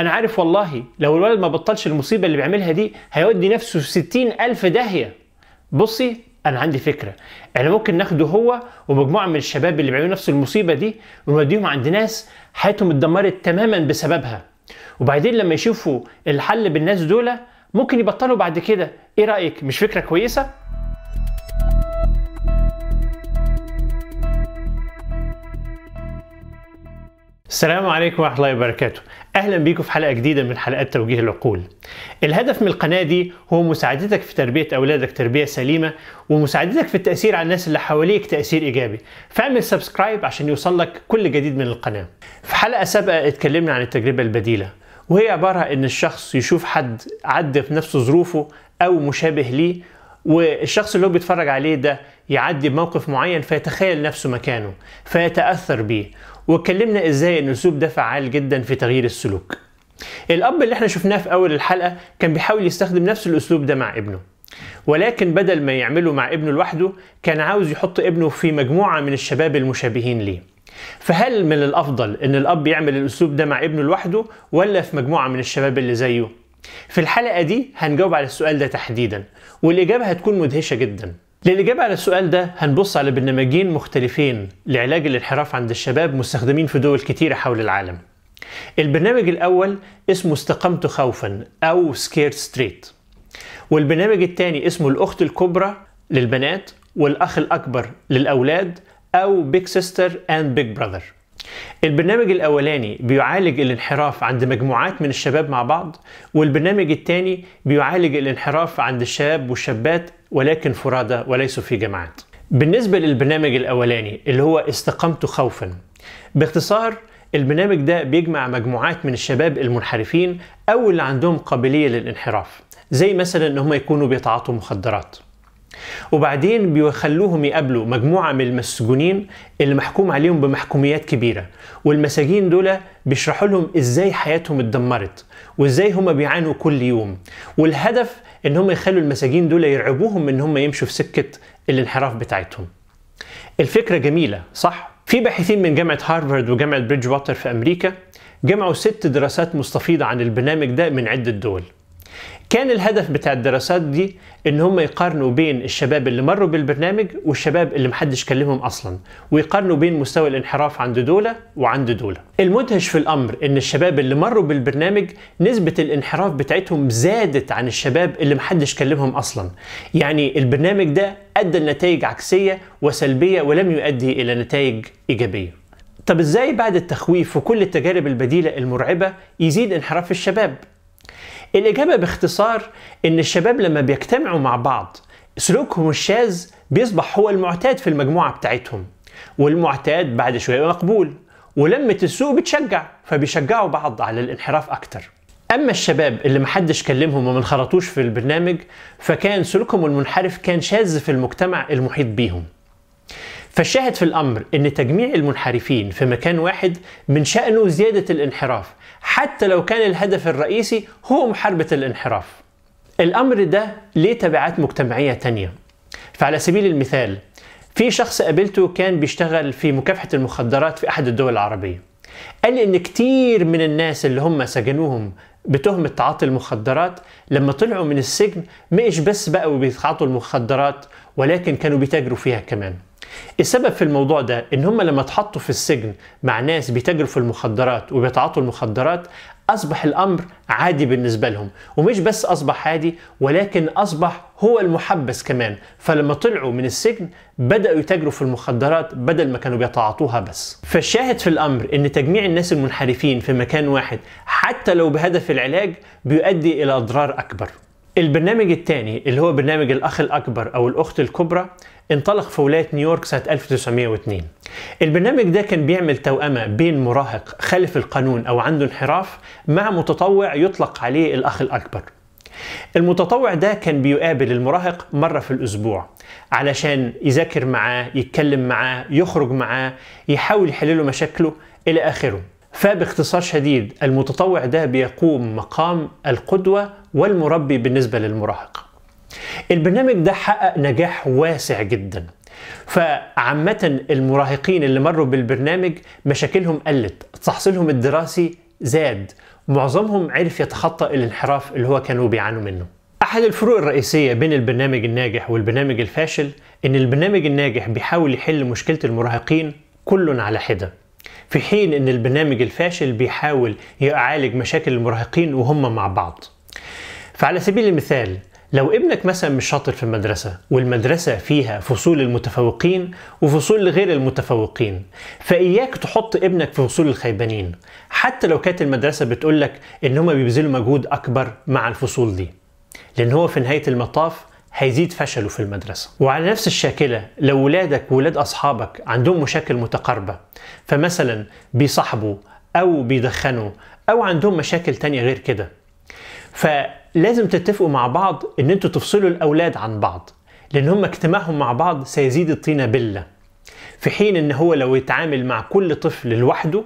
انا عارف والله لو الولد ما بطلش المصيبه اللي بيعملها دي هيودي نفسه 60000 داهيه بصي انا عندي فكره احنا ممكن ناخده هو ومجموعه من الشباب اللي بيعملوا نفس المصيبه دي ونوديهم عند ناس حياتهم اتدمرت تماما بسببها وبعدين لما يشوفوا الحل بالناس دول ممكن يبطلوا بعد كده ايه رايك مش فكره كويسه السلام عليكم ورحمة الله وبركاته أهلا بيكم في حلقة جديدة من حلقات توجيه العقول الهدف من القناة دي هو مساعدتك في تربية أولادك تربية سليمة ومساعدتك في التأثير على الناس اللي حواليك تأثير إيجابي فاعمل سبسكرايب عشان يوصلك كل جديد من القناة في حلقة سابقة اتكلمنا عن التجربة البديلة وهي عبارة إن الشخص يشوف حد عدى في نفس ظروفه أو مشابه ليه والشخص اللي هو بيتفرج عليه ده يعدي بموقف معين فيتخيل نفسه مكانه فيتأثر بيه واتكلمنا ازاي ان الاسلوب ده فعال جدا في تغيير السلوك الاب اللي احنا شفناه في اول الحلقه كان بيحاول يستخدم نفس الاسلوب ده مع ابنه ولكن بدل ما يعمله مع ابنه لوحده كان عاوز يحط ابنه في مجموعه من الشباب المشابهين ليه فهل من الافضل ان الاب يعمل الاسلوب ده مع ابنه لوحده ولا في مجموعه من الشباب اللي زيه في الحلقة دي هنجاوب على السؤال ده تحديدا والإجابة هتكون مدهشة جدا للإجابة على السؤال ده هنبص على برنامجين مختلفين لعلاج الانحراف عند الشباب مستخدمين في دول كتيرة حول العالم البرنامج الأول اسمه استقمت خوفا أو سكير ستريت والبرنامج الثاني اسمه الأخت الكبرى للبنات والأخ الأكبر للأولاد أو بيج سيستر أند بيج براذر البرنامج الأولاني بيعالج الانحراف عند مجموعات من الشباب مع بعض والبرنامج الثاني بيعالج الانحراف عند الشباب والشابات ولكن فرادى وليسوا في جماعات بالنسبة للبرنامج الأولاني اللي هو استقمت خوفا باختصار البرنامج ده بيجمع مجموعات من الشباب المنحرفين أو اللي عندهم قابلية للانحراف زي مثلا إن هم يكونوا بيتعاطوا مخدرات وبعدين بيخلوهم يقابلوا مجموعة من المسجونين اللي محكوم عليهم بمحكوميات كبيرة والمساجين دول بيشرحوا لهم ازاي حياتهم اتدمرت وازاي هم بيعانوا كل يوم والهدف ان هم يخلوا المساجين دول يرعبوهم ان هم يمشوا في سكة الانحراف بتاعتهم الفكرة جميلة صح؟ في باحثين من جامعة هارفارد وجامعة بريدج واتر في أمريكا جمعوا ست دراسات مستفيضة عن البرنامج ده من عدة دول كان الهدف بتاع الدراسات دي ان هم يقارنوا بين الشباب اللي مروا بالبرنامج والشباب اللي محدش كلمهم اصلا ويقارنوا بين مستوى الانحراف عند دوله وعند دوله المدهش في الامر ان الشباب اللي مروا بالبرنامج نسبه الانحراف بتاعتهم زادت عن الشباب اللي محدش كلمهم اصلا يعني البرنامج ده ادى لنتائج عكسيه وسلبيه ولم يؤدي الى نتائج ايجابيه طب ازاي بعد التخويف وكل التجارب البديله المرعبه يزيد انحراف الشباب الإجابة باختصار إن الشباب لما بيجتمعوا مع بعض سلوكهم الشاذ بيصبح هو المعتاد في المجموعة بتاعتهم والمعتاد بعد شوية مقبول ولمة السوق بتشجع فبيشجعوا بعض على الانحراف أكتر أما الشباب اللي محدش كلمهم وما انخرطوش في البرنامج فكان سلوكهم المنحرف كان شاذ في المجتمع المحيط بيهم فالشاهد في الأمر أن تجميع المنحرفين في مكان واحد من شأنه زيادة الانحراف حتى لو كان الهدف الرئيسي هو محاربة الانحراف الأمر ده ليه تبعات مجتمعية تانية فعلى سبيل المثال في شخص قابلته كان بيشتغل في مكافحة المخدرات في أحد الدول العربية قال لي إن كتير من الناس اللي هم سجنوهم بتهمة تعاطي المخدرات لما طلعوا من السجن مش بس بقوا بيتعاطوا المخدرات ولكن كانوا بيتاجروا فيها كمان السبب في الموضوع ده ان هم لما اتحطوا في السجن مع ناس بيتاجروا في المخدرات وبيتعاطوا المخدرات اصبح الامر عادي بالنسبه لهم ومش بس اصبح عادي ولكن اصبح هو المحبس كمان فلما طلعوا من السجن بداوا يتاجروا في المخدرات بدل ما كانوا بيتعاطوها بس فالشاهد في الامر ان تجميع الناس المنحرفين في مكان واحد حتى لو بهدف العلاج بيؤدي الى اضرار اكبر البرنامج الثاني اللي هو برنامج الأخ الأكبر أو الأخت الكبرى انطلق في ولاية نيويورك سنة 1902 البرنامج ده كان بيعمل توأمة بين مراهق خالف القانون أو عنده انحراف مع متطوع يطلق عليه الأخ الأكبر المتطوع ده كان بيقابل المراهق مرة في الأسبوع علشان يذاكر معاه يتكلم معاه يخرج معاه يحاول يحلله مشاكله إلى آخره فباختصار شديد المتطوع ده بيقوم مقام القدوة والمربي بالنسبة للمراهق البرنامج ده حقق نجاح واسع جدا فعامة المراهقين اللي مروا بالبرنامج مشاكلهم قلت تحصيلهم الدراسي زاد معظمهم عرف يتخطى الانحراف اللي هو كانوا بيعانوا منه أحد الفروق الرئيسية بين البرنامج الناجح والبرنامج الفاشل إن البرنامج الناجح بيحاول يحل مشكلة المراهقين كل على حدة في حين ان البرنامج الفاشل بيحاول يعالج مشاكل المراهقين وهم مع بعض فعلى سبيل المثال لو ابنك مثلا مش شاطر في المدرسة والمدرسة فيها فصول المتفوقين وفصول غير المتفوقين فإياك تحط ابنك في فصول الخيبانين حتى لو كانت المدرسة بتقولك إن هما بيبذلوا مجهود أكبر مع الفصول دي لأن هو في نهاية المطاف هيزيد فشله في المدرسة وعلى نفس الشاكلة لو ولادك وولاد أصحابك عندهم مشاكل متقاربة فمثلا بيصاحبوا أو بيدخنوا أو عندهم مشاكل تانية غير كده فلازم تتفقوا مع بعض ان انتوا تفصلوا الاولاد عن بعض لان هم اجتماعهم مع بعض سيزيد الطينه بله في حين ان هو لو يتعامل مع كل طفل لوحده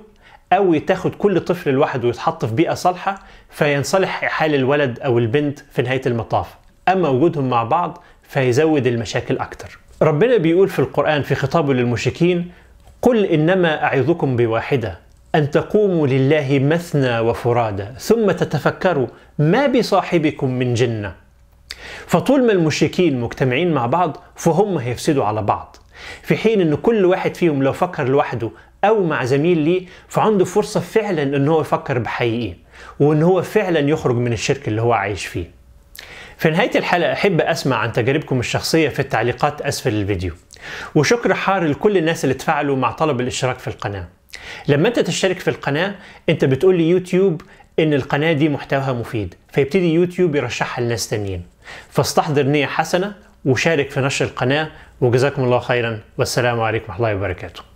او يتاخد كل طفل لوحده ويتحط في بيئه صالحه فينصلح حال الولد او البنت في نهايه المطاف اما وجودهم مع بعض فيزود المشاكل اكتر ربنا بيقول في القران في خطابه للمشركين قل انما اعظكم بواحده ان تقوموا لله مثنى وفرادى ثم تتفكروا ما بصاحبكم من جنه فطول ما المشركين مجتمعين مع بعض فهم هيفسدوا على بعض في حين ان كل واحد فيهم لو فكر لوحده او مع زميل ليه فعنده فرصه فعلا ان هو يفكر بحقيقي وان هو فعلا يخرج من الشرك اللي هو عايش فيه في نهاية الحلقة أحب أسمع عن تجاربكم الشخصية في التعليقات أسفل الفيديو وشكر حار لكل الناس اللي تفاعلوا مع طلب الاشتراك في القناة لما أنت تشترك في القناة أنت بتقول لي يوتيوب إن القناة دي محتواها مفيد فيبتدي يوتيوب يرشحها لناس تانيين فاستحضر نية حسنة وشارك في نشر القناة وجزاكم الله خيرا والسلام عليكم ورحمة الله وبركاته